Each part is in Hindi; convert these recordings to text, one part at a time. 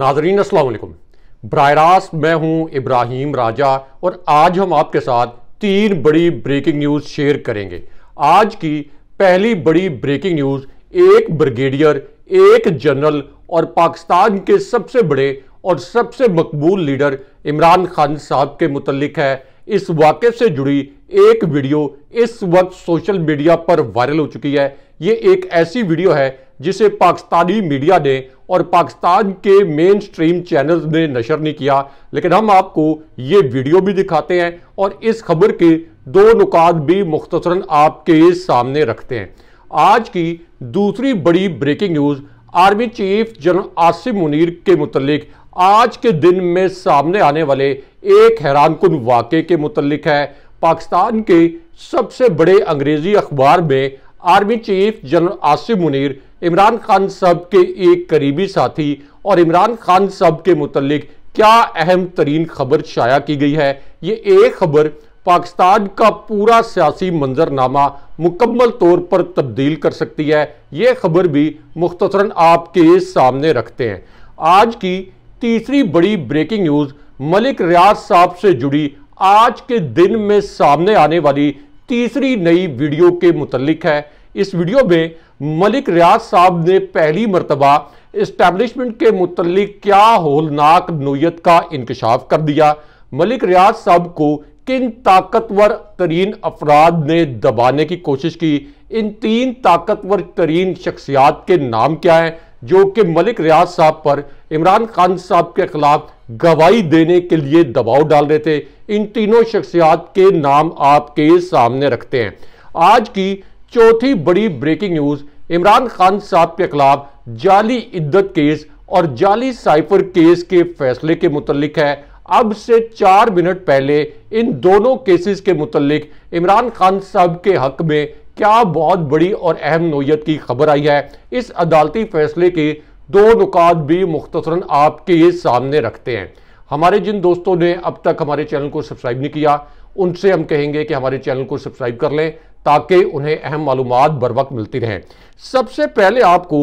नाजरीन असलकुम बर रास्त मैं हूं इब्राहिम राजा और आज हम आपके साथ तीन बड़ी ब्रेकिंग न्यूज़ शेयर करेंगे आज की पहली बड़ी ब्रेकिंग न्यूज़ एक ब्रिगेडियर एक जनरल और पाकिस्तान के सबसे बड़े और सबसे मकबूल लीडर इमरान खान साहब के मुतलक है इस वाक़े से जुड़ी एक वीडियो इस वक्त सोशल मीडिया पर वायरल हो चुकी है ये एक ऐसी वीडियो है जिसे पाकिस्तानी मीडिया ने और पाकिस्तान के मेन स्ट्रीम चैनल ने नशर नहीं किया लेकिन हम आपको ये वीडियो भी दिखाते हैं और इस खबर के दो नुकात भी मुख्तसरन आपके सामने रखते हैं आज की दूसरी बड़ी breaking news army chief general Asim Munir के मुतलिक आज के दिन में सामने आने वाले एक हैरानकुन कन वाक़े के मुतलिक है पाकिस्तान के सबसे बड़े अंग्रेजी अखबार में army chief general Asif Munir Imran Khan साहब के एक करीबी साथी और इमरान खान साहब के मुतल क्या अहम तरीन खबर शाया की गई है ये एक खबर पाकिस्तान का पूरा सियासी मंजरनामा मुकम्मल तौर पर तब्दील कर सकती है ये खबर भी मुख्तरा आपके सामने रखते हैं आज की तीसरी बड़ी ब्रेकिंग न्यूज़ मलिक रियाज साहब से जुड़ी आज के दिन में सामने आने वाली तीसरी नई वीडियो के मुतलिक है इस वीडियो में मलिक रियाज साहब ने पहली मरतबा इस्टेब्लिशमेंट के मुतलिक क्या होलनाक नोयत का इंकशाफ कर दिया मलिक रियाज साहब को किन ताकतवर तरीन अफराद ने दबाने की कोशिश की इन तीन ताकतवर तरीन शख्सियात के नाम क्या हैं जो कि मलिक रियाज साहब पर इमरान खान साहब के खिलाफ गवाही देने के लिए दबाव डाल रहे थे इन तीनों शख्सियात के नाम आपके सामने रखते हैं आज की चौथी बड़ी ब्रेकिंग न्यूज इमरान खान साहब के खिलाफ जाली इद्दत केस और जाली साइफर केस के फैसले के मुतलिक है अब से चार मिनट पहले इन दोनों केसेस के मुतलिक इमरान खान साहब के हक में क्या बहुत बड़ी और अहम नोयत की खबर आई है इस अदालती फैसले के दो नुकात भी मुख्तरा आपके सामने रखते हैं हमारे जिन दोस्तों ने अब तक हमारे चैनल को सब्सक्राइब नहीं किया उनसे हम कहेंगे कि हमारे चैनल को सब्सक्राइब कर लें ताकि उन्हें अहम मालूम बर वक्त मिलती रहें सबसे पहले आपको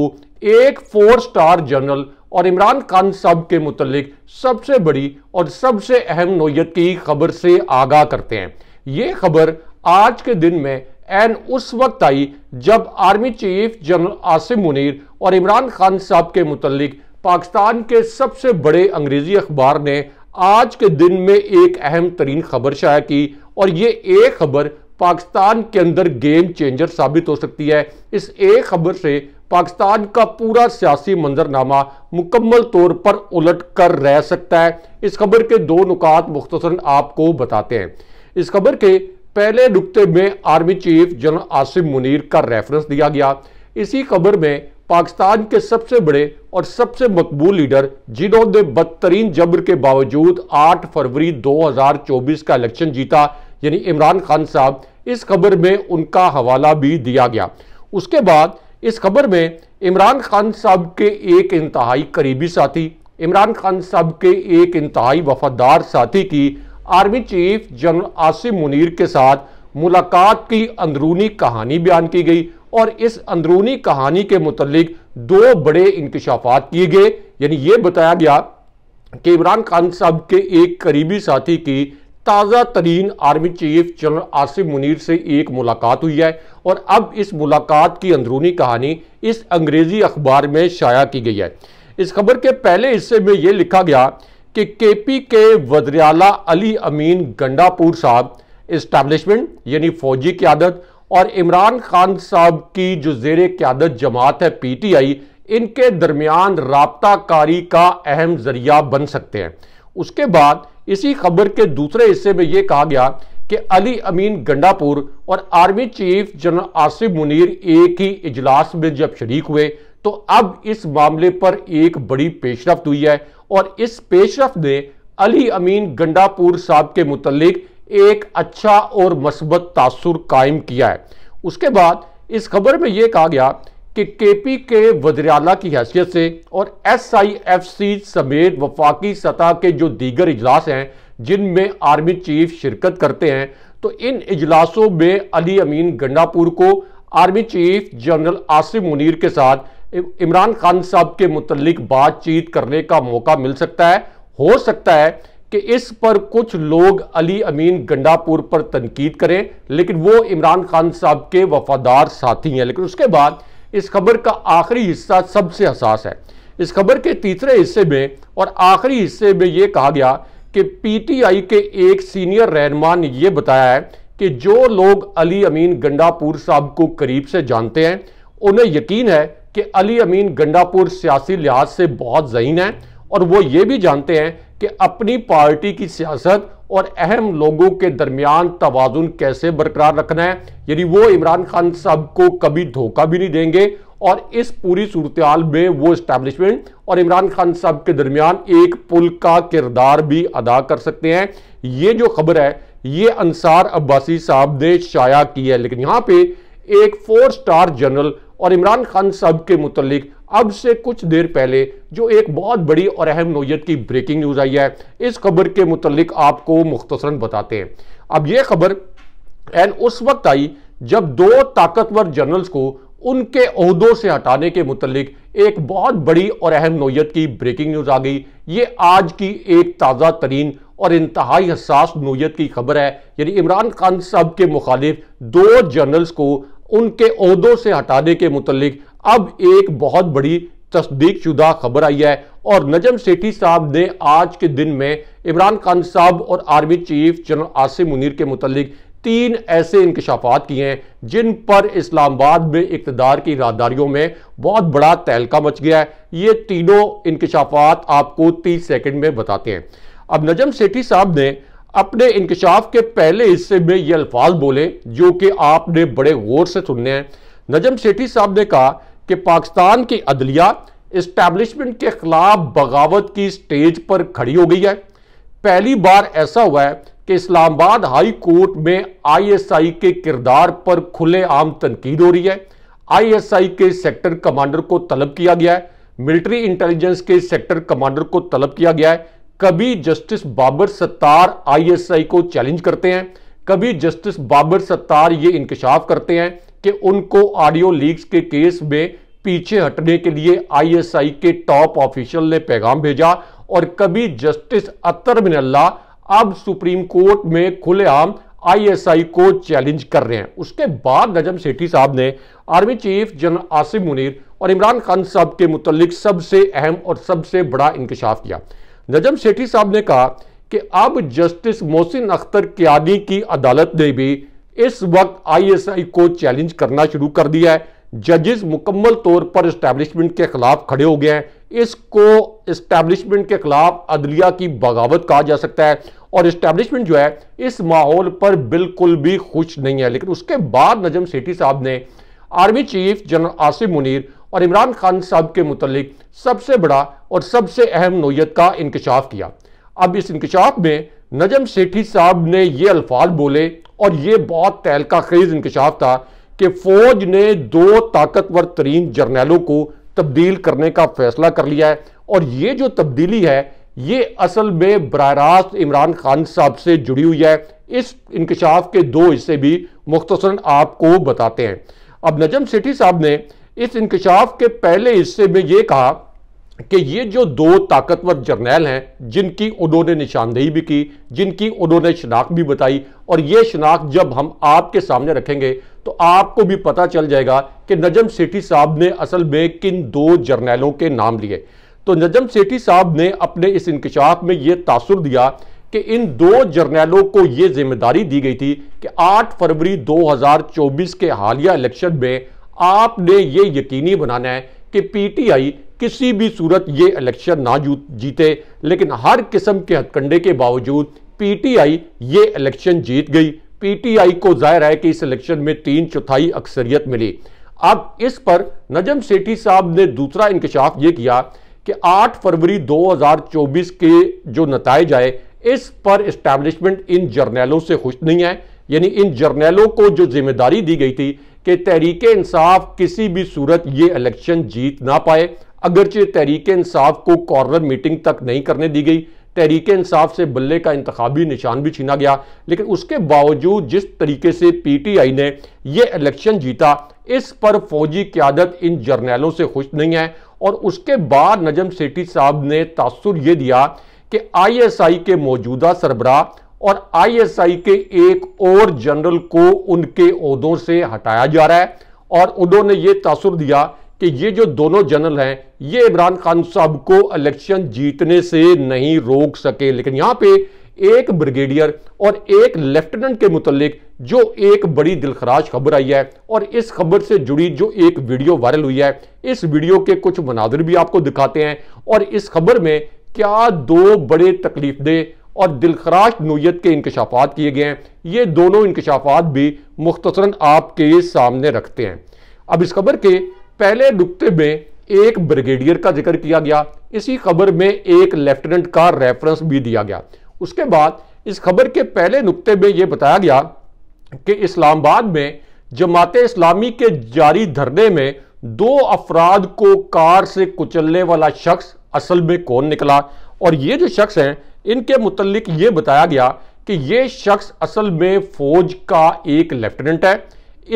एक फोर स्टार जनरल और इमरान खान साहब के मुतलिक सबसे बड़ी और सबसे अहम नोयत की खबर से आगाह करते हैं ये खबर आज के दिन में एन उस वक्त आई जब army chief general Asim Munir और इमरान खान साहब के मुतलिक पाकिस्तान के सबसे बड़े अंग्रेज़ी अखबार ने आज के दिन में एक अहम तरीन खबर शाया की और ये एक खबर पाकिस्तान के अंदर गेम चेंजर साबित हो सकती है इस एक खबर से पाकिस्तान का पूरा सियासी मंजरनामा मुकम्मल तौर पर उलट कर रह सकता है इस खबर के दो नुकात मुख्तर आपको बताते हैं इस खबर के पहले नुकते में army chief general Asim Munir का रेफरेंस दिया गया इसी खबर में पाकिस्तान के सबसे बड़े और सबसे मकबूल लीडर जिन्होंने बदतरीन जबर के बावजूद 8 फरवरी 2024 का इलेक्शन जीता यानी इमरान खान साहब इस खबर में उनका हवाला भी दिया गया उसके बाद इस खबर में इमरान खान साहब के एक इंतहाई करीबी साथी इमरान खान साहब के एक इंतहाई वफादार साथी की army chief general Asim Munir के साथ मुलाकात की अंदरूनी कहानी बयान की गई और इस अंदरूनी कहानी के मुतलिक दो बड़े इंकशाफात किए गए यानी यह बताया गया कि इमरान खान साहब के एक करीबी साथी की ताज़ा तरीन army chief general Asif Munir से एक मुलाकात हुई है और अब इस मुलाकात की अंदरूनी कहानी इस अंग्रेज़ी अखबार में शाया की गई है इस खबर के पहले हिस्से में यह लिखा गया कि के पी के वजरियाला अली अमीन गंडापुर साहब इस्टेब्लिशमेंट यानी फौजी की आदत और इमरान खान साहब की जो जेर क्यादत जमात है पीटीआई इनके दरमियान रबताकारी का अहम जरिया बन सकते हैं उसके बाद इसी खबर के दूसरे हिस्से में यह कहा गया कि अली अमीन गंडापुर और army chief general Asif Munir एक ही इजलास में जब शरीक हुए तो अब इस मामले पर एक बड़ी पेशरफ हुई है और इस पेशरफ ने अली अमीन गंडापुर साहब के मुतलिक एक अच्छा और मस्बत तासुर कायम किया है उसके बाद इस खबर में यह कहा गया कि केपी के वजराला की हैसियत से और एस आई एफ सी समेत वफाकी सतह के जो दीगर इजलास हैं जिनमें आर्मी चीफ शिरकत करते हैं तो इन इजलासों में अली अमीन गंडापुर को army chief general Asif Munir के साथ इमरान खान साहब के मुतलिक बातचीत करने का मौका मिल सकता है हो सकता है कि इस पर कुछ लोग अली अमीन गंडापुर पर तनकीद करें लेकिन वो इमरान खान साहब के वफादार साथी हैं लेकिन उसके बाद इस खबर का आखिरी हिस्सा सबसे हसास है इस खबर के तीसरे हिस्से में और आखिरी हिस्से में ये कहा गया कि पीटीआई के एक सीनियर रहनमा ने यह बताया है कि जो लोग अली अमीन गंडापुर साहब को करीब से जानते हैं उन्हें यकीन है कि अली अमीन गंडापुर सियासी लिहाज से बहुत जहीन है और वो ये भी जानते हैं कि अपनी पार्टी की सियासत और अहम लोगों के दरमियान तोजुन कैसे बरकरार रखना है यानी वो इमरान खान साहब को कभी धोखा भी नहीं देंगे और इस पूरी सूरत में वो इस्टेब्लिशमेंट और इमरान खान साहब के दरमियान एक पुल का किरदार भी अदा कर सकते हैं ये जो खबर है ये अंसार अब्बासी साहब ने शाया की है लेकिन यहाँ पे एक फोर स्टार जनरल और इमरान खान साहब के मुतलिक अब से कुछ देर पहले जो एक बहुत बड़ी और अहम नोयत की ब्रेकिंग न्यूज़ आई है इस खबर के मुतलिक आपको मुख्तसरा बताते हैं अब यह खबर एन उस वक्त आई जब दो ताकतवर जर्नल्स को उनके अहदों से हटाने के मुतलिक एक बहुत बड़ी और अहम नोयत की ब्रेकिंग न्यूज़ आ गई ये आज की एक ताज़ा तरीन और इंतहाई हसास नोयत की खबर है यानी इमरान खान साहब के मुखालिफ दो जनरल्स को उनके अहदों से हटाने के मुतलिक अब एक बहुत बड़ी तस्दीक शुदा खबर आई है और नजम सेठी साहब ने आज के दिन में इमरान खान साहब और army chief general Asim Munir के मुतलिक तीन ऐसे इंकशाफात किए हैं जिन पर इस्लामाबाद में इकतदार की राहदारियों में बहुत बड़ा तहलका मच गया है ये तीनों इंकशाफात आपको तीस सेकंड में बताते हैं अब नजम सेठी साहब ने अपने इंकशाफ के पहले हिस्से में ये अल्फाज बोले जो कि आपने बड़े गौर से सुनने हैं नजम सेठी साहब ने कहा कि पाकिस्तान की अदलिया इस्टेब्लिशमेंट के खिलाफ बगावत की स्टेज पर खड़ी हो गई है पहली बार ऐसा हुआ है कि इस्लामाबाद हाई कोर्ट में आईएसआई के किरदार पर खुलेआम तनकीद हो रही है आईएसआई के सेक्टर कमांडर को तलब किया गया है मिलिट्री इंटेलिजेंस के सेक्टर कमांडर को तलब किया गया है कभी जस्टिस बाबर सत्तार आईएसआई को चैलेंज करते हैं कभी जस्टिस बाबर सत्तार ये इंकशाफ करते हैं कि उनको ऑडियो लीक्स के केस में पीछे हटने के लिए आईएसआई के टॉप ऑफिशियल ने पैगाम भेजा और कभी जस्टिस अतर मिनल्ला अब सुप्रीम कोर्ट में खुलेआम आईएसआई को चैलेंज कर रहे हैं उसके बाद नजम सेठी साहब ने army chief general Asif Munir और इमरान खान साहब के मुतलिक सबसे अहम और सबसे बड़ा इंकशाफ किया नजम सेठी साहब ने कहा कि अब जस्टिस मोहसिन अख्तर क्या की अदालत ने भी इस वक्त आईएसआई को चैलेंज करना शुरू कर दिया है जजेस मुकम्मल तौर पर इस्टेब्लिशमेंट के खिलाफ खड़े हो गए हैं इसको इस्टेब्लिशमेंट के खिलाफ अदलिया की बगावत कहा जा सकता है और इस्टेब्लिशमेंट जो है इस माहौल पर बिल्कुल भी खुश नहीं है लेकिन उसके बाद नजम सेठी साहब ने army chief general Asif Munir और इमरान खान साहब के मतलब सबसे बड़ा और सबसे अहम नोयत का इंकशाफ किया अब इस इंकशाफ में नजम सेठी साहब ने ये अल्फाज बोले और ये बहुत तहलका खेज इंकशाफ था कि फौज ने दो ताकतवर तरीन जर्नैलों को तब्दील करने का फैसला कर लिया है और ये जो तब्दीली है ये असल में बर रास्त इमरान खान साहब से जुड़ी हुई है इस इंकशाफ के दो हिस्से भी मुख्तसर आपको बताते हैं अब नजम सेठी साहब ने इस इंकशाफ के पहले हिस्से में ये कहा कि ये जो दो ताकतवर जर्नैल हैं जिनकी उन्होंने निशानदेही भी की जिनकी उन्होंने शनाख्त भी बताई और ये शनाख्त जब हम आपके सामने रखेंगे तो आपको भी पता चल जाएगा कि नजम सेठी साहब ने असल में किन दो जर्नैलों के नाम लिए तो नजम सेठी साहब ने अपने इस इंकशाफ में यह तासर दिया कि इन दो जर्नैलों को यह जिम्मेदारी दी गई थी कि आठ फरवरी दो के हालिया इलेक्शन में आपने ये यकीनी बनाना है कि पीटीआई किसी भी सूरत ये इलेक्शन ना जीते लेकिन हर किस्म के हथकंडे के बावजूद पीटीआई ये इलेक्शन जीत गई पीटीआई को जाहिर है कि इस इलेक्शन में तीन चौथाई अक्सरियत मिली अब इस पर नजम सेठी साहब ने दूसरा इंकशाफ ये किया कि 8 फरवरी 2024 के जो नतज आए इस पर इस्टेब्लिशमेंट इन जर्नैलों से खुश नहीं है यानी इन जर्नैलों को जो जिम्मेदारी दी गई थी कि तहरीक इंसाफ किसी भी सूरत ये इलेक्शन जीत ना पाए अगरचे तहरीक इंसाफ को कॉर्नर मीटिंग तक नहीं करने दी गई तहरीक इंसाफ से बल्ले का इंतबी निशान भी छीना गया लेकिन उसके बावजूद जिस तरीके से पी टी आई ने यह इलेक्शन जीता इस पर फौजी क्यादत इन जर्नैलों से खुश नहीं है और उसके बाद नजम सेठी साहब ने तासुर यह दिया कि आई एस आई के मौजूदा सरबराह और आईएसआई के एक और जनरल को उनके उहदों से हटाया जा रहा है और उन्होंने ये तासुर दिया कि ये जो दोनों जनरल हैं ये इमरान खान साहब को इलेक्शन जीतने से नहीं रोक सके लेकिन यहाँ पे एक ब्रिगेडियर और एक लेफ्टिनेंट के मुतलिक जो एक बड़ी दिलखराज खबर आई है और इस खबर से जुड़ी जो एक वीडियो वायरल हुई है इस वीडियो के कुछ मनाजिर भी आपको दिखाते हैं और इस खबर में क्या दो बड़े तकलीफ दे और दिलखराश नोयत के इंकशाफात किए गए हैं ये दोनों इंकशाफात भी मुख्तसरा आपके सामने रखते हैं अब इस खबर के पहले नुकते में एक ब्रिगेडियर का जिक्र किया गया इसी खबर में एक लेफ्टिनेंट का रेफरेंस भी दिया गया उसके बाद इस खबर के पहले नुकते में यह बताया गया कि इस्लामाबाद में जमात इस्लामी के जारी धरने में दो अफराद को कार से कुचलने वाला शख्स असल में कौन निकला और ये जो शख्स हैं इनके मुतलिक ये बताया गया कि ये शख्स असल में फौज का एक लेफ्टिनेंट है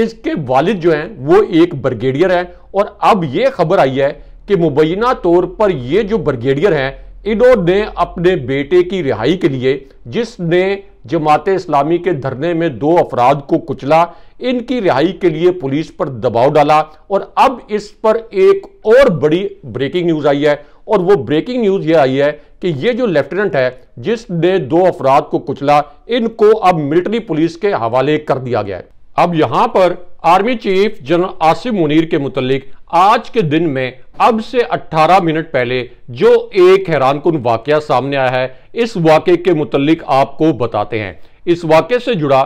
इसके वालिद जो हैं वो एक ब्रिगेडियर है और अब ये खबर आई है कि मुबैना तौर पर ये जो ब्रिगेडियर हैं ने अपने बेटे की रिहाई के लिए जिसने जमात इस्लामी के धरने में दो अफराद को कुचला इनकी रिहाई के लिए पुलिस पर दबाव डाला और अब इस पर एक और बड़ी ब्रेकिंग न्यूज़ आई है और वो ब्रेकिंग न्यूज़ ये आई है कि ये जो लेफ्टिनेंट है जिसने दो अफराद को कुचला इनको अब मिलिट्री पुलिस के हवाले कर दिया गया है अब यहां पर army chief general Asif Munir के मुतलिक आज के दिन में अब से 18 मिनट पहले जो एक हैरान कन वाक़ सामने आया है इस वाक़े के मुतलिक आपको बताते हैं इस वाक़े से जुड़ा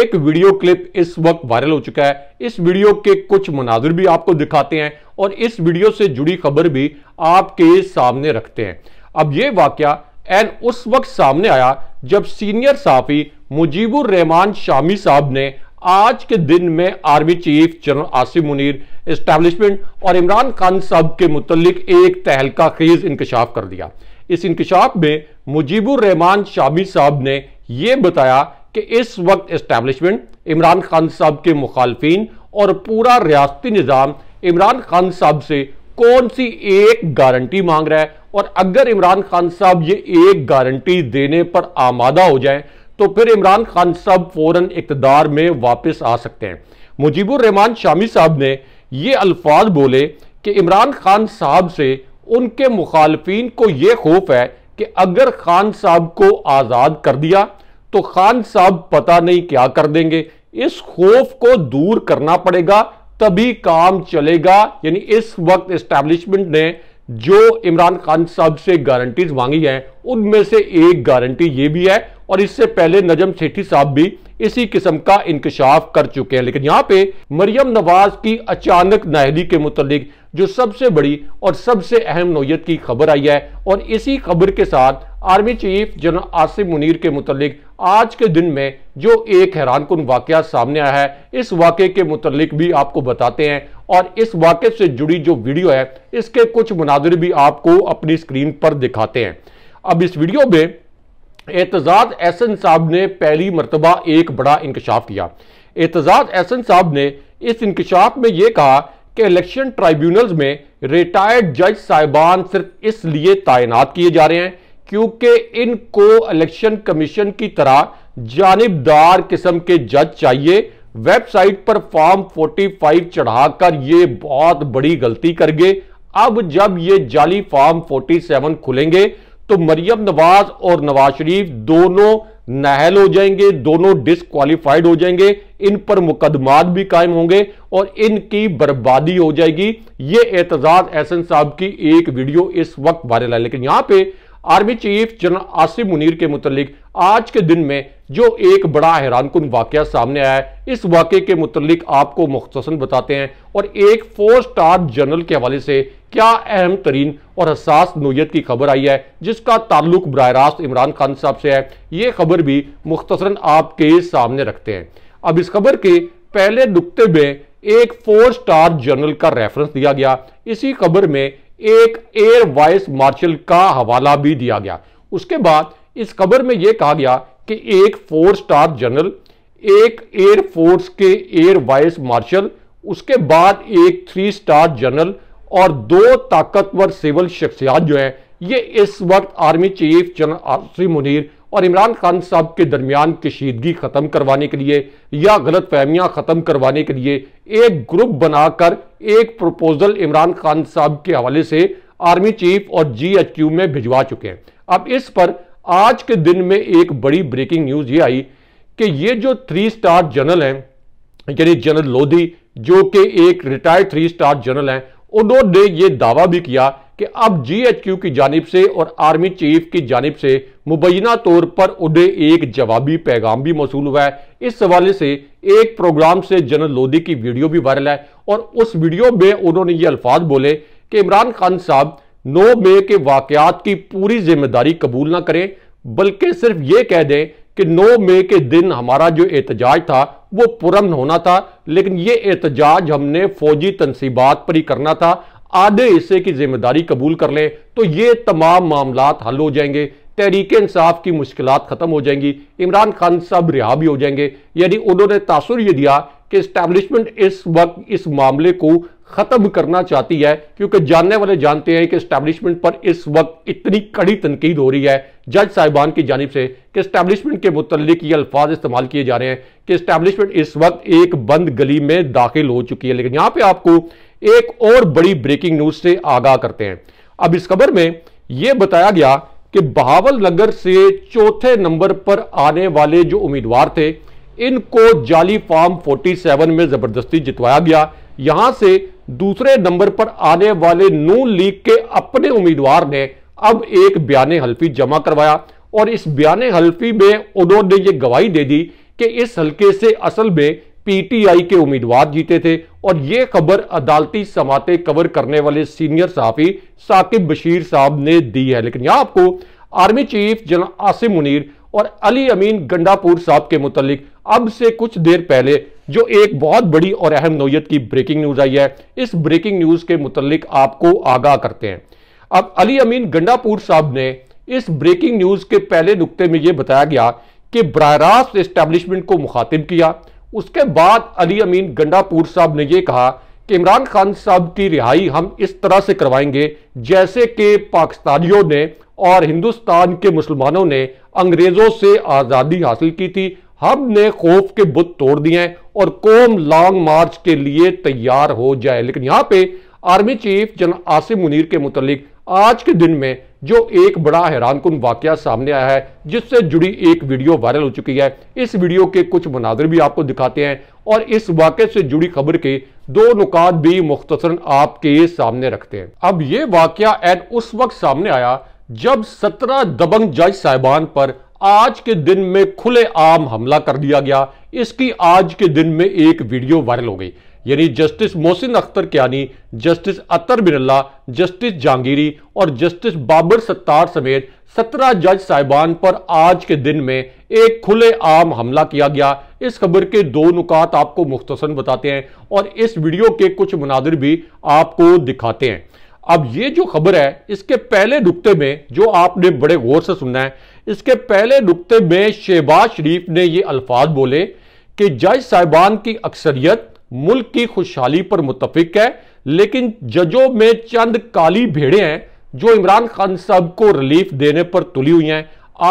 एक वीडियो क्लिप इस वक्त वायरल हो चुका है इस वीडियो के कुछ मनाजिर भी आपको दिखाते हैं और इस वीडियो से जुड़ी खबर भी आपके सामने रखते हैं अब ये वाक़ एन उस वक्त सामने आया जब सीनियर साफी मुजीबुर रहमान शामी साहब ने आज के दिन में army chief general Asif Munir establishment और इमरान खान साहब के मुतलिक एक तहलका खेज इंकशाफ कर दिया इस इंकशाफ में मुजीबुर रहमान शामी साहब ने यह बताया कि इस वक्त इस्टेब्लिशमेंट इमरान खान साहब के मुखालफी और पूरा रियाती निज़ाम इमरान खान साहब से कौन सी एक गारंटी मांग रहा है और अगर इमरान खान साहब ये एक गारंटी देने पर आमादा हो जाए तो फिर इमरान खान साहब फौरन इकतदार में वापस आ सकते हैं मुजीबुररहमान शामी साहब ने ये अल्फाज बोले कि इमरान खान साहब से उनके मुखालफी को यह खौफ है कि अगर खान साहब को आज़ाद कर दिया तो खान साहब पता नहीं क्या कर देंगे इस खौफ को दूर करना पड़ेगा तभी काम चलेगा यानी इस वक्त इस्टेब्लिशमेंट ने जो इमरान खान साहब से गारंटीज मांगी हैं उनमें से एक गारंटी ये भी है और इससे पहले नजम सेठी साहब भी इसी किस्म का इंकशाफ कर चुके हैं लेकिन यहाँ पे मरियम नवाज की अचानक नाहली के मुतलिक जो सबसे बड़ी और सबसे अहम नोयत की खबर आई है और इसी खबर के साथ army chief general Asif Munir के मुतलिक आज के दिन में जो एक हैरान वाक्य वाक़ सामने आया है इस वाक़े के मुतलिक भी आपको बताते हैं और इस वाक़े से जुड़ी जो वीडियो है इसके कुछ मुनादर भी आपको अपनी स्क्रीन पर दिखाते हैं अब इस वीडियो में एतजाज एहसन साहब ने पहली मरतबा एक बड़ा इंकशाफ किया एतजाज एहसन साहब ने इस इंकशाफ में यह कहा कि इलेक्शन ट्राइब्यूनल्स में रिटायर्ड जज साहिबान सिर्फ इसलिए तैनात किए जा रहे हैं क्योंकि इनको इलेक्शन कमीशन की तरह जानबदार किस्म के जज चाहिए वेबसाइट पर फॉर्म 45 चढ़ाकर ये बहुत बड़ी गलती कर गए अब जब ये जाली फॉर्म 47 खुलेंगे तो मरियम नवाज और नवाज शरीफ दोनों नहल हो जाएंगे दोनों डिसक्वालीफाइड हो जाएंगे इन पर मुकदमात भी कायम होंगे और इनकी बर्बादी हो जाएगी ये एतजाज एहसन साहब की एक वीडियो इस वक्त वायरल है लेकिन यहां पे army chief general Asif Munir के मुतलिक आज के दिन में जो एक बड़ा हैरान कन वाक़ सामने आया है इस वाक़े के मुतलिक आपको मुख्तसन बताते हैं और एक फोर स्टार जनरल के हवाले से क्या अहम तरीन और हसास नोयत की खबर आई है जिसका ताल्लुक बर रास्त इमरान खान साहब से है ये खबर भी मुख्तसरा आपके सामने रखते हैं अब इस खबर के पहले नुकते में एक फोर स्टार जनरल का रेफरेंस दिया गया इसी खबर में एक एयर वाइस मार्शल का हवाला भी दिया गया उसके बाद इस खबर में यह कहा गया कि एक फोर स्टार जनरल एक एयर फोर्स के एयर वाइस मार्शल उसके बाद एक थ्री स्टार जनरल और दो ताकतवर सिविल शख्सियात जो है ये इस वक्त आर्मी चीफ जनरल आशी मुनीर और इमरान खान साहब के दरमियान कशीदगी ख़त्म करवाने के लिए या गलत फहमियां ख़त्म करवाने के लिए एक ग्रुप बनाकर एक प्रपोजल इमरान खान साहब के हवाले से आर्मी चीफ और जीएचक्यू में भिजवा चुके हैं अब इस पर आज के दिन में एक बड़ी ब्रेकिंग न्यूज़ ये आई कि ये जो थ्री स्टार जनरल हैं यानी जनरल लोधी जो कि एक रिटायर्ड थ्री स्टार जनरल हैं उन्होंने ये दावा भी किया कि अब जीएचक्यू की जानब से और आर्मी चीफ की जानब से मुबैना तौर पर उन्हें एक जवाबी पैगाम भी मौसू हुआ है इस हवाले से एक प्रोग्राम से जनरल लोधी की वीडियो भी वायरल है और उस वीडियो में उन्होंने ये अल्फाज बोले कि इमरान खान साहब नौ मे के वाकयात की पूरी जिम्मेदारी कबूल ना करें बल्कि सिर्फ ये कह दें कि नौ मई के दिन हमारा जो एहतजाज था वो पुरन होना था लेकिन ये एहतजाज हमने फौजी तनसीबात पर ही करना था आधे हिस्से की जिम्मेदारी कबूल कर लें तो ये तमाम मामला हल हो जाएंगे तहरीक इंसाफ की मुश्किल ख़त्म हो जाएंगी इमरान खान साहब रिहा भी हो जाएंगे यानी उन्होंने तासुर यह दिया कि इस्टेब्लिशमेंट इस वक्त इस मामले को ख़त्म करना चाहती है क्योंकि जानने वाले जानते हैं कि इस्टेब्लिशमेंट पर इस वक्त इतनी कड़ी तनकीद हो रही है जज साहिबान की जानब से कि इस्टेब्लिशमेंट के मुतलिक ये अल्फाज इस्तेमाल किए जा रहे हैं कि इस्टेब्लिशमेंट इस वक्त एक बंद गली में दाखिल हो चुकी है लेकिन यहाँ पर आपको एक और बड़ी ब्रेकिंग न्यूज से आगाह करते हैं अब इस खबर में यह बताया गया कि बहावल नगर से चौथे नंबर पर आने वाले जो उम्मीदवार थे इनको जाली फार्म 47 में जबरदस्ती जितवाया गया यहां से दूसरे नंबर पर आने वाले नू लीग के अपने उम्मीदवार ने अब एक बयान हल्फी जमा करवाया और इस बयान हल्फी में उन्होंने ये गवाही दे दी कि इस हल्के से असल में पीटीआई के उम्मीदवार जीते थे और ये खबर अदालती समाते कवर करने वाले सीनियर साफी साकिब बशीर साहब ने दी है लेकिन यहां आपको army chief general Asim Munir और अली अमीन गंडापुर साहब के मुतालिक अब से कुछ देर पहले जो एक बहुत बड़ी और अहम नोयत की ब्रेकिंग न्यूज आई है इस ब्रेकिंग न्यूज के मुतालिक आपको आगाह करते हैं अब अली अमीन गंडापुर साहब ने इस ब्रेकिंग न्यूज के पहले नुकते में यह बताया गया कि बरह रास्त इस्टेब्लिशमेंट को मुखातिब किया उसके बाद अली अमीन गंडापुर साहब ने यह कहा कि इमरान खान साहब की रिहाई हम इस तरह से करवाएंगे जैसे कि पाकिस्तानियों ने और हिंदुस्तान के मुसलमानों ने अंग्रेजों से आज़ादी हासिल की थी हमने खौफ के बुत तोड़ दिए और कौम लॉन्ग मार्च के लिए तैयार हो जाए लेकिन यहां पे army chief general Asim Munir के मुतलिक आज के दिन में जो एक बड़ा हैरान कन वाक्य सामने आया है जिससे जुड़ी एक वीडियो वायरल हो चुकी है इस वीडियो के कुछ मनाजर भी आपको दिखाते हैं और इस वाक्य से जुड़ी खबर के दो नुकात भी मुख्तसर आपके सामने रखते हैं अब ये वाक्य एन उस वक्त सामने आया जब सत्रह दबंग जज साहिबान पर आज के दिन में खुले आम हमला कर दिया गया इसकी आज के दिन में एक वीडियो वायरल हो गई यानी justice Mohsin Akhtar Kayani justice Athar Birla justice Jahangiri और जस्टिस बाबर सत्तार समेत सत्रह जज साहिबान पर आज के दिन में एक खुले आम हमला किया गया इस खबर के दो नुकात आपको मुख्तसन बताते हैं और इस वीडियो के कुछ मुनादिर भी आपको दिखाते हैं अब ये जो खबर है इसके पहले नुकते में जो आपने बड़े गौर से सुनना है इसके पहले नुकते में शहबाज शरीफ ने ये अल्फाज बोले कि जज साहिबान की अक्सरियत मुल्क की खुशहाली पर मुतफिक है लेकिन जजों में चंद काली भेड़े हैं जो इमरान खान साहब को रिलीफ देने पर तुली हुई हैं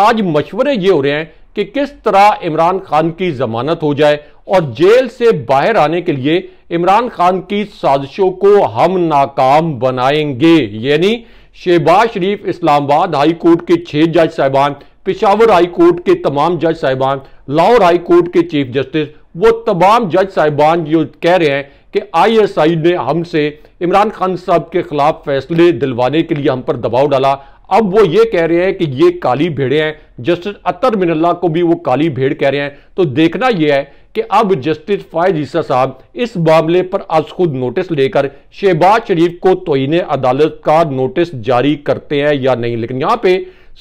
आज मशवरे ये हो रहे हैं कि किस तरह इमरान खान की जमानत हो जाए और जेल से बाहर आने के लिए इमरान खान की साजिशों को हम नाकाम बनाएंगे यानी शहबाज शरीफ इस्लामाबाद हाई कोर्ट के छह जज साहिबान पिशावर हाई कोर्ट के तमाम जज साहिबान लाहौर हाई कोर्ट के चीफ जस्टिस वो तमाम जज साहिबान जो कह रहे हैं कि आईएसआई ने हमसे इमरान खान साहब के खिलाफ फैसले दिलवाने के लिए हम पर दबाव डाला अब वो ये कह रहे हैं कि ये काली भेड़े हैं जस्टिस अतर मिनल्ला को भी वो काली भेड़ कह रहे हैं तो देखना यह है कि अब जस्टिस फायद ईसा साहब इस मामले पर आज खुद नोटिस लेकर शहबाज शरीफ को तोहन अदालत का नोटिस जारी करते हैं या नहीं लेकिन यहाँ पे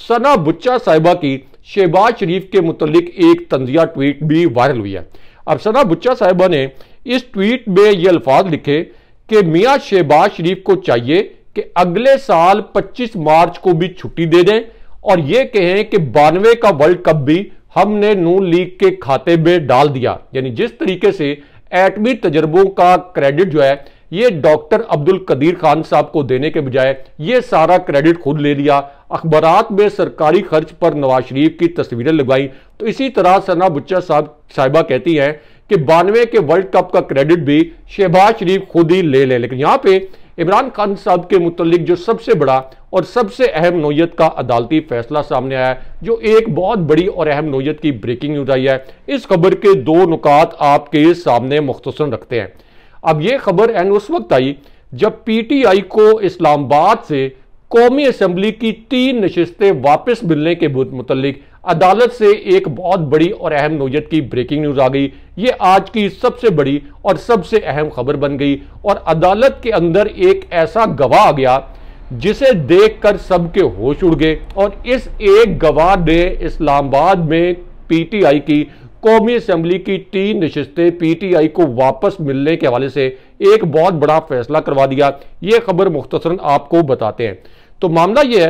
सना बुच्चा साहिबा की शहबाज शरीफ के मुतलिक एक तंजिया ट्वीट भी वायरल हुई है अफसरा बुच्चा साहबा ने इस ट्वीट में ये अल्फाज लिखे कि मियाँ शहबाज शरीफ को चाहिए कि अगले साल 25 मार्च को भी छुट्टी दे दें और ये कहें कि बानवे का वर्ल्ड कप भी हमने नून लीग के खाते में डाल दिया यानी जिस तरीके से एटमी तजर्बों का क्रेडिट जो है ये डॉक्टर अब्दुल कदीर खान साहब को देने के बजाय ये सारा क्रेडिट खुद ले लिया अखबार में सरकारी खर्च पर नवाज शरीफ की तस्वीरें लगवाई तो इसी तरह सना बुच्चा साहब साहिबा कहती हैं कि बानवे के वर्ल्ड कप का क्रेडिट भी शहबाज शरीफ खुद ही ले लें लेकिन यहाँ पे इमरान खान साहब के मुतलिक जो सबसे बड़ा और सबसे अहम नोयत का अदालती फैसला सामने आया जो एक बहुत बड़ी और अहम नोयत की ब्रेकिंग न्यूज आई है इस खबर के दो नुकात आपके सामने मुख्तसर रखते हैं अब यह खबर एन उस वक्त आई जब पीटीआई को इस्लामाबाद से कौमी असम्बली की तीन नशस्तें वापस मिलने के मुतलिक अदालत से एक बहुत बड़ी और अहम नोयत की ब्रेकिंग न्यूज़ आ गई ये आज की सबसे बड़ी और सबसे अहम खबर बन गई और अदालत के अंदर एक ऐसा गवाह आ गया जिसे देखकर सबके होश उड़ गए और इस एक गवाह ने इस्लामाबाद में पीटीआई की कौमी असम्बली की तीन नशस्तें पीटीआई को वापस मिलने के हवाले से एक बहुत बड़ा फैसला करवा दिया ये खबर मुख्तर आपको बताते हैं तो मामला यह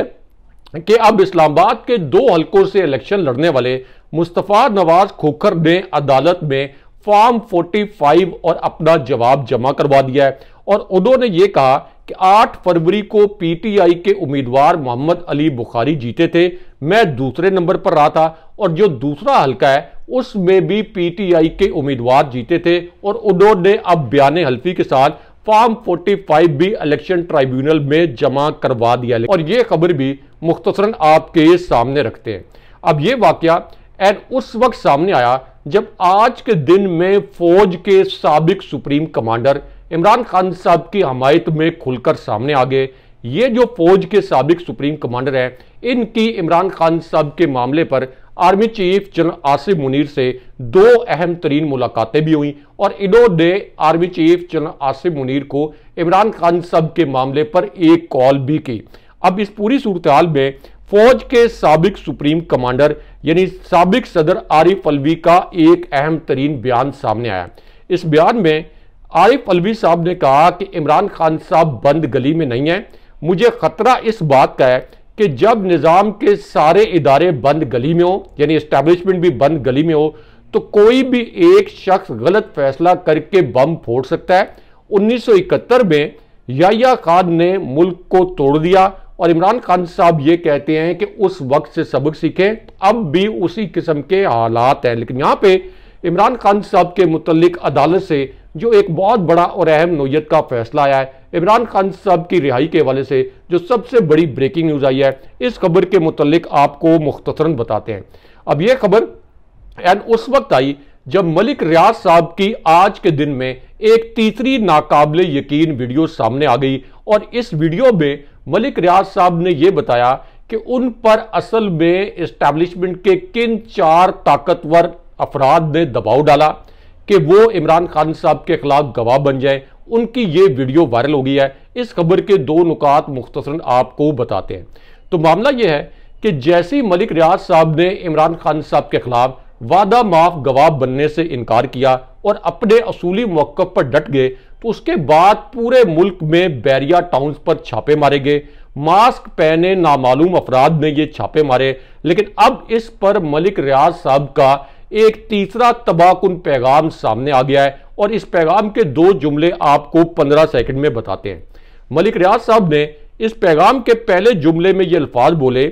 है कि अब इस्लामाबाद के दो हलकों से इलेक्शन लड़ने वाले मुस्तफ़ा नवाज खोखर ने अदालत में फॉर्म 45 और अपना जवाब जमा करवा दिया है और उन्होंने ये कहा कि 8 फरवरी को पीटीआई के उम्मीदवार मोहम्मद अली बुखारी जीते थे मैं दूसरे नंबर पर रहा था और जो दूसरा हलका है उसमें भी पीटीआई के उम्मीदवार जीते थे और उन्होंने अब बयान हल्फी के साथ फॉर्म 45 भी इलेक्शन ट्राइब्यूनल में जमा करवा दिया और ये खबर भी मुख्तसरन आपके सामने रखते हैं अब ये वाक्य एन उस वक्त सामने आया जब आज के दिन में फौज के सबक सुप्रीम कमांडर इमरान खान साहब की हमायत में खुलकर सामने आ गए ये जो फौज के सबक सुप्रीम कमांडर हैं इनकी इमरान खान साहब के मामले पर army chief general Asif Munir से दो अहम तरीन मुलाकातें भी हुई और ने army chief general Asif Munir को इमरान खान सब के मामले पर एक कॉल भी की अब इस पूरी सूरत में फौज के सबक सुप्रीम कमांडर यानी सबक सदर आरिफ अलवी का एक अहम तरीन बयान सामने आया इस बयान में आरिफ अलवी साहब ने कहा कि इमरान खान साहब बंद गली में नहीं है मुझे खतरा इस बात का है कि जब निज़ाम के सारे इदारे बंद गली में हो यानी इस्टेब्लिशमेंट भी बंद गली में हो तो कोई भी एक शख्स गलत फैसला करके बम फोड़ सकता है 1971 में याया खान ने मुल्क को तोड़ दिया और इमरान खान साहब ये कहते हैं कि उस वक्त से सबक सीखें अब भी उसी किस्म के हालात हैं लेकिन यहाँ पे इमरान खान साहब के मुतल अदालत से जो एक बहुत बड़ा और अहम नोयत का फैसला आया है इमरान खान साहब की रिहाई के हवाले से जो सबसे बड़ी ब्रेकिंग न्यूज़ आई है इस खबर के मतलब आपको मुख्तसरा बताते हैं अब यह खबर एन उस वक्त आई जब मलिक रियाज साहब की आज के दिन में एक तीसरी नाकाबले यकीन वीडियो सामने आ गई और इस वीडियो में मलिक रियाज साहब ने यह बताया कि उन पर असल में इस्टेब्लिशमेंट के किन चार ताकतवर अफराद ने दबाव डाला कि वो इमरान खान साहब के खिलाफ गवाह बन जाए उनकी ये वीडियो वायरल हो गई है इस खबर के दो नुकात मुख्तसर आपको बताते हैं तो मामला यह है कि जैसे ही मलिक रियाज साहब ने इमरान खान साहब के खिलाफ वादा माफ गवाह बनने से इनकार किया और अपने असूली मौक़ पर डट गए तो उसके बाद पूरे मुल्क में बैरिया टाउन पर छापे मारे गए मास्क पहने नामालूम अफराद ने ये छापे मारे लेकिन अब इस पर मलिक रियाज साहब का एक तीसरा तबाहकुन पैगाम सामने आ गया है और इस पैगाम के दो जुमले आपको पंद्रह सेकंड में बताते हैं मलिक रियाज साहब ने इस पैगाम के पहले जुमले में ये अल्फाज बोले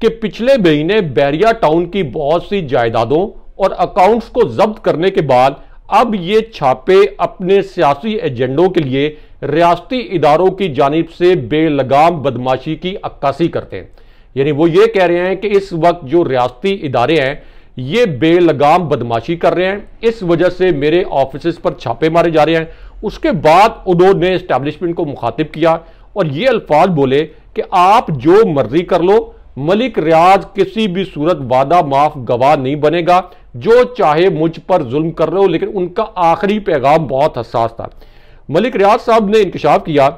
कि पिछले महीने बैरिया टाउन की बहुत सी जायदादों और अकाउंट्स को जब्त करने के बाद अब ये छापे अपने सियासी एजेंडों के लिए रियासती इदारों की जानब से बेलगाम बदमाशी की अक्कासी करते हैं यानी वो ये कह रहे हैं कि इस वक्त जो रियासती इदारे हैं ये बेलगाम बदमाशी कर रहे हैं इस वजह से मेरे ऑफिस पर छापे मारे जा रहे हैं उसके बाद उन्होंने इस्टेब्लिशमेंट को मुखातिब किया और ये अल्फाज बोले कि आप जो मर्जी कर लो मलिक रियाज किसी भी सूरत वादा माफ गवाह नहीं बनेगा जो चाहे मुझ पर जुल्म कर रहे हो लेकिन उनका आखिरी पैगाम बहुत हसास था मलिक रियाज साहब ने इंकशाफ किया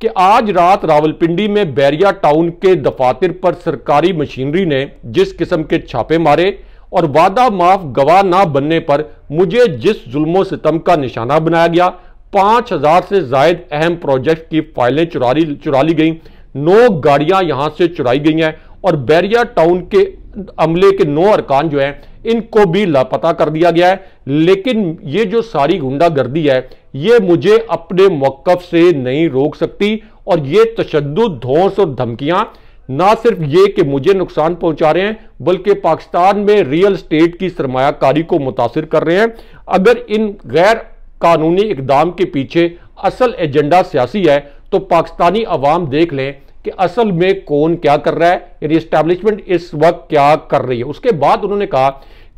कि आज रात रावलपिंडी में बैरिया टाउन के दफातर पर सरकारी मशीनरी ने जिस किस्म के छापे मारे और वादा माफ गवाह ना बनने पर मुझे जिस जुल्मो सितम का निशाना बनाया गया पांच हजार से जायद अहम प्रोजेक्ट की फाइलें चुरारी चुरा ली गई नौ गाड़ियां यहां से चुराई गई हैं और बैरिया टाउन के अमले के नौ अरकान जो हैं इनको भी लापता कर दिया गया है लेकिन ये जो सारी गुंडागर्दी है ये मुझे अपने मौकफ से नहीं रोक सकती और ये तशद धोस और धमकियां ना सिर्फ ये कि मुझे नुकसान पहुंचा रहे हैं बल्कि पाकिस्तान में रियल स्टेट की सरमाकारी को मुतासर कर रहे हैं अगर इन गैर कानूनी इकदाम के पीछे असल एजेंडा सियासी है तो पाकिस्तानी अवाम देख लें कि असल में कौन क्या कर रहा है यानी इस्टेब्लिशमेंट इस वक्त क्या कर रही है उसके बाद उन्होंने कहा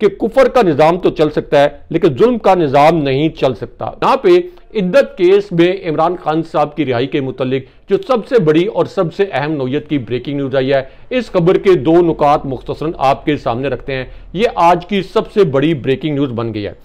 कि कुफर का निज़ाम तो चल सकता है लेकिन जुल्म का निज़ाम नहीं चल सकता यहां पे इद्दत केस में इमरान खान साहब की रिहाई के मुतलिक जो सबसे बड़ी और सबसे अहम नोयत की ब्रेकिंग न्यूज़ आई है इस खबर के दो नुकात मुख्तसरन आपके सामने रखते हैं ये आज की सबसे बड़ी ब्रेकिंग न्यूज़ बन गई है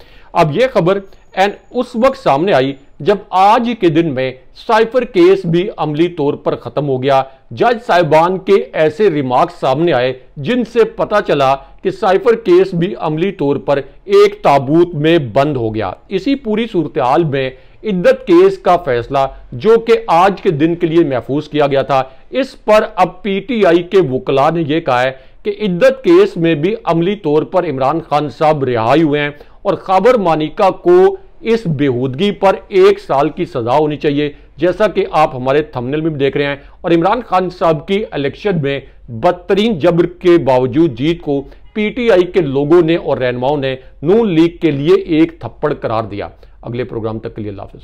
अब यह खबर एंड उस वक्त सामने आई जब आज के दिन में साइफर केस भी अमली तौर पर खत्म हो गया जज साहिबान के ऐसे रिमार्क सामने आए जिनसे पता चला कि साइफर केस भी अमली तौर पर एक ताबूत में बंद हो गया इसी पूरी सूरत हाल में इद्दत केस का फैसला जो कि आज के दिन के लिए महफूज किया गया था इस पर अब पीटीआई के वकला ने यह कहा है कि इद्दत केस में भी अमली तौर पर इमरान खान साहब रिहाई हुए हैं और खबर मानिका को इस बेहूदगी पर एक साल की सजा होनी चाहिए जैसा कि आप हमारे थंबनेल में भी देख रहे हैं और इमरान खान साहब की इलेक्शन में बदतरीन जब्र के बावजूद जीत को पीटीआई के लोगों ने और रहनुमाओं ने नून लीग के लिए एक थप्पड़ करार दिया अगले प्रोग्राम तक के लिए हाफिज